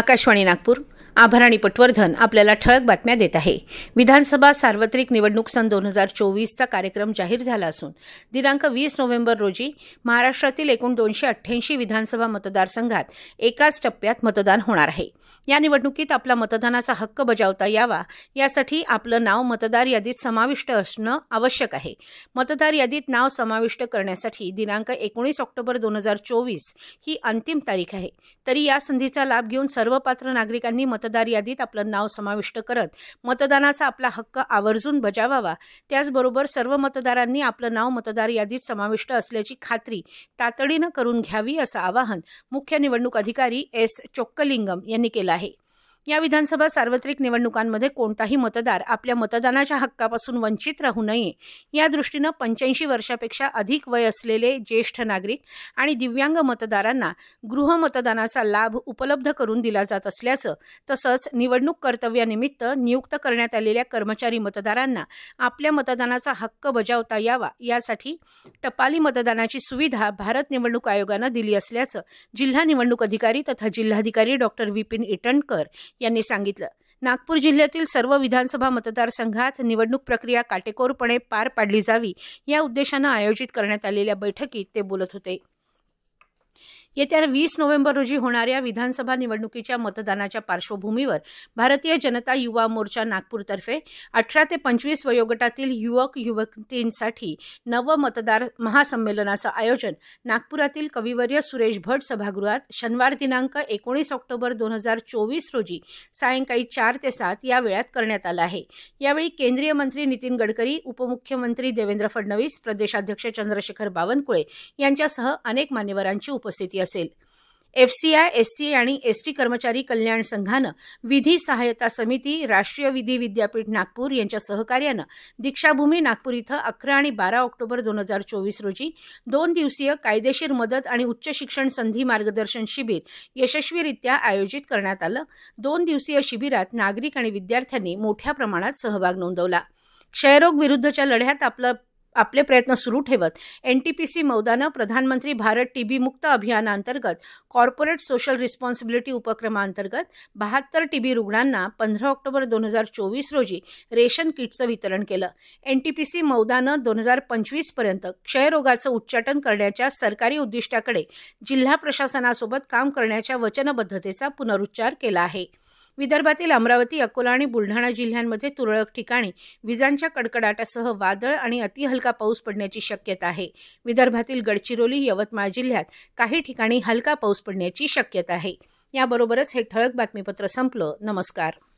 आकाशवाणी नागपूर आभराणी पटवर्धन आपल्याला ठळक बातम्या देत आहे विधानसभा सार्वत्रिक निवडणूक सन दोन हजार चोवीसचा कार्यक्रम जाहीर झाला असून दिनांक वीस नोव्हेंबर रोजी महाराष्ट्रातील एकूण दोनशे अठ्ठ्याऐंशी विधानसभा मतदारसंघात एकाच टप्प्यात मतदान होणार आहे या निवडणुकीत आपला मतदानाचा हक्क बजावता यावा यासाठी आपलं नाव मतदार यादीत समाविष्ट असणं आवश्यक आहे मतदार यादीत नाव समाविष्ट करण्यासाठी दिनांक एकोणीस ऑक्टोबर दोन हजार चोवीस ही अंतिम तारीख आहे तरी या संधीचा लाभ घेऊन सर्व पात्र नागरिकांनी मत मतदार यादीत आपलं नाव समाविष्ट करत मतदानाचा आपला हक्क आवर्जून बजावावा त्याचबरोबर सर्व मतदारांनी आपलं नाव मतदार यादीत समाविष्ट असल्याची खात्री तातडीनं करून घ्यावी असं आवाहन मुख्य निवडणूक अधिकारी एस चोक्कलिंगम यांनी केलं आहे या विधानसभा सार्वत्रिक निवडणुकांमध्ये कोणताही मतदार आपल्या मतदानाच्या हक्कापासून वंचित राहू नये या दृष्टीनं पंच्याऐंशी वर्षापेक्षा अधिक वय असलेले ज्येष्ठ नागरिक आणि दिव्यांग मतदारांना गृहमतदानाचा लाभ उपलब्ध करून दिला जात असल्याचं तसंच निवडणूक कर्तव्यानिमित्त नियुक्त करण्यात आलेल्या कर्मचारी मतदारांना आपल्या मतदानाचा हक्क बजावता यावा यासाठी टपाली मतदानाची सुविधा भारत निवडणूक आयोगानं दिली असल्याचं जिल्हा निवडणूक अधिकारी तथा जिल्हाधिकारी डॉक्टर विपिन इटणकर यांनी सांगितलं नागपूर जिल्ह्यातील सर्व विधानसभा मतदारसंघात निवडणूक प्रक्रिया काटेकोरपणे पार पाडली जावी या उद्देशानं आयोजित करण्यात आलेल्या बैठकीत ते बोलत होते येत्या वीस नोव्हेंबर रोजी होणाऱ्या विधानसभा निवडणुकीच्या मतदानाच्या पार्श्वभूमीवर भारतीय जनता युवा मोर्चा नागपूरतर्फे अठरा ते पंचवीस वयोगटातील युवक युवतींसाठी नव मतदार महासंमेलनाचं आयोजन नागपुरातील कविवर्य सुरेश भट सभागृहात शनिवार दिनांक एकोणीस ऑक्टोबर दोन हजार चोवीस रोजी सायंकाळी चार ते सात या वेळात करण्यात आलं आहे यावेळी केंद्रीय मंत्री नितीन गडकरी उपमुख्यमंत्री देवेंद्र फडणवीस प्रदेशाध्यक्ष चंद्रशेखर बावनकुळे यांच्यासह अनेक मान्यवरांची उपस्थिती असेल एफसीआय एससी आणि एसटी कर्मचारी कल्याण संघानं विधी सहायता समिती राष्ट्रीय विधी विद्यापीठ नागपूर यांच्या सहकार्यानं दीक्षाभूमी नागपूर इथं अकरा आणि बारा ऑक्टोबर दोन हजार चोवीस रोजी दोन दिवसीय कायदेशीर मदत आणि उच्च शिक्षण संधी मार्गदर्शन शिबिर यशस्वीरित्या आयोजित करण्यात आलं दोन दिवसीय शिबिरात नागरिक आणि विद्यार्थ्यांनी मोठ्या प्रमाणात सहभाग नोंदवला क्षयरोग विरुद्धच्या लढ्यात आपलं आपले प्रयत्न सुरू ठेवत एन टी पी सी मौदानं प्रधानमंत्री भारत टी बी मुक्त अभियानाअंतर्गत कॉर्पोरेट सोशल रिस्पॉन्सिबिलिटी उपक्रमाअंतर्गत बहात्तर टी बी रुग्णांना पंधरा ऑक्टोबर दोन हजार चोवीस रोजी रेशन किटचं वितरण केलं एन टी पी सी मौदानं दोन हजार पंचवीसपर्यंत क्षयरोगाचं उच्चाटन करण्याच्या सरकारी उद्दिष्टाकडे जिल्हा प्रशासनासोबत काम करण्याच्या वचनबद्धतेचा पुनरुच्चार केला आहे विदर्भातील अमरावती अकोला आणि बुलढाणा जिल्ह्यांमध्ये तुरळक ठिकाणी विजांच्या कडकडाटासह वादळ आणि अतिहलका पाऊस पडण्याची शक्यता आहे विदर्भातील गडचिरोली यवतमाळ जिल्ह्यात काही ठिकाणी हलका पाऊस पडण्याची शक्यता आहे याबरोबरच हे ठळक बातमीपत्र संपलं नमस्कार